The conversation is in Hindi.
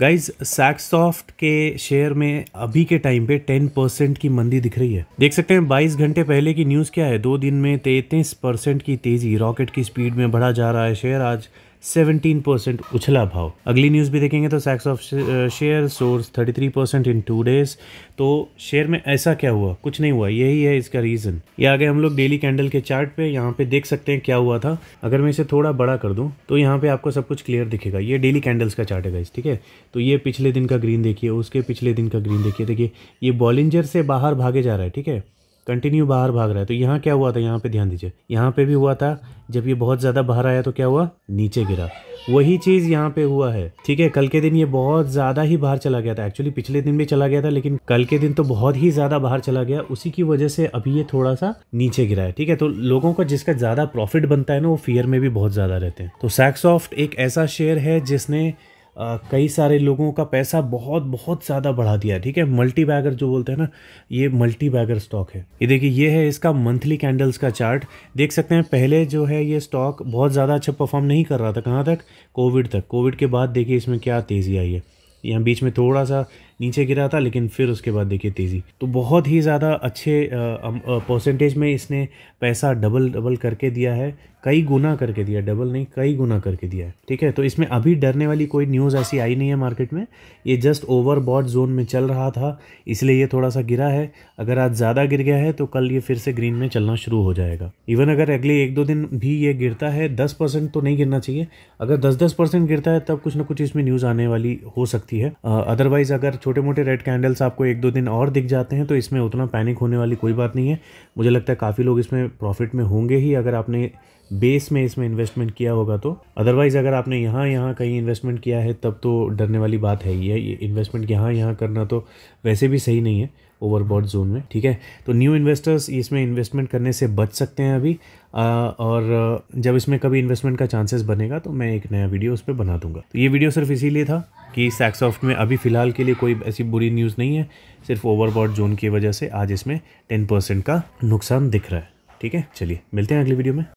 गाइज सैक्सॉफ्ट के शेयर में अभी के टाइम पे 10 परसेंट की मंदी दिख रही है देख सकते हैं 22 घंटे पहले की न्यूज़ क्या है दो दिन में 33 परसेंट की तेज़ी रॉकेट की स्पीड में बढ़ा जा रहा है शेयर आज 17 परसेंट उछला भाव अगली न्यूज़ भी देखेंगे तो sacks of share soars 33 percent in two days तो शेयर में ऐसा क्या हुआ कुछ नहीं हुआ यही है इसका रीज़न ये आगे हम लोग डेली कैंडल के चार्ट पे यहाँ पे देख सकते हैं क्या हुआ था अगर मैं इसे थोड़ा बड़ा कर दूँ तो यहाँ पे आपको सब कुछ क्लियर दिखेगा ये डेली कैंडल्स का चार्ट है गाइस ठीक है तो ये पिछले दिन का ग्रीन देखिए उसके पिछले दिन का ग्रीन देखिए देखिए ये बॉलिंजर से बाहर भागे जा रहा है ठीक है कंटिन्यू बाहर भाग रहा है तो यहाँ क्या हुआ था यहाँ पे ध्यान दीजिए यहाँ पे भी हुआ था जब ये बहुत ज़्यादा बाहर आया तो क्या हुआ नीचे गिरा वही चीज़ यहाँ पे हुआ है ठीक है कल के दिन ये बहुत ज़्यादा ही बाहर चला गया था एक्चुअली पिछले दिन भी चला गया था लेकिन कल के दिन तो बहुत ही ज़्यादा बाहर चला गया उसी की वजह से अभी ये थोड़ा सा नीचे गिरा है ठीक है तो लोगों का जिसका ज़्यादा प्रॉफिट बनता है ना वो फियर में भी बहुत ज़्यादा रहते हैं तो सैक्सॉफ्ट एक ऐसा शेयर है जिसने कई सारे लोगों का पैसा बहुत बहुत ज़्यादा बढ़ा दिया ठीक है मल्टी बैगर जो बोलते हैं ना ये मल्टी बैगर स्टॉक है ये देखिए ये है इसका मंथली कैंडल्स का चार्ट देख सकते हैं पहले जो है ये स्टॉक बहुत ज़्यादा अच्छा परफॉर्म नहीं कर रहा था कहाँ तक कोविड तक कोविड के बाद देखिए इसमें क्या तेज़ी आई है यहाँ बीच में थोड़ा सा नीचे गिरा था लेकिन फिर उसके बाद देखिए तेज़ी तो बहुत ही ज़्यादा अच्छे परसेंटेज में इसने पैसा डबल डबल करके दिया है कई गुना करके दिया डबल नहीं कई गुना करके दिया है ठीक है तो इसमें अभी डरने वाली कोई न्यूज़ ऐसी आई नहीं है मार्केट में ये जस्ट ओवर जोन में चल रहा था इसलिए ये थोड़ा सा गिरा है अगर आज ज़्यादा गिर गया है तो कल ये फिर से ग्रीन में चलना शुरू हो जाएगा इवन अगर अगले एक दो दिन भी ये गिरता है दस परसेंट तो नहीं गिरना चाहिए अगर दस दस परसेंट गिरता है तब कुछ ना कुछ इसमें न्यूज़ आने वाली हो सकती है अदरवाइज़ अगर छोटे मोटे रेड कैंडल्स आपको एक दो दिन और दिख जाते हैं तो इसमें उतना पैनिक होने वाली कोई बात नहीं है मुझे लगता है काफ़ी लोग इसमें प्रॉफिट में होंगे ही अगर आपने बेस में इसमें इन्वेस्टमेंट किया होगा तो अदरवाइज़ अगर आपने यहाँ यहाँ कहीं इन्वेस्टमेंट किया है तब तो डरने वाली बात है ही है ये इन्वेस्टमेंट यहाँ यहाँ करना तो वैसे भी सही नहीं है ओवरबॉड जोन में ठीक है तो न्यू इन्वेस्टर्स इसमें इन्वेस्टमेंट करने से बच सकते हैं अभी आ, और जब इसमें कभी इन्वेस्टमेंट का चांसेस बनेगा तो मैं एक नया वीडियो उस पर बना दूंगा तो ये वीडियो सिर्फ इसीलिए था कि सैक्सॉफ्ट में अभी फ़िलहाल के लिए कोई ऐसी बुरी न्यूज़ नहीं है सिर्फ ओवरबॉड जोन की वजह से आज इसमें टेन परसेंट का नुकसान दिख रहा है ठीक है चलिए मिलते हैं अगली वीडियो में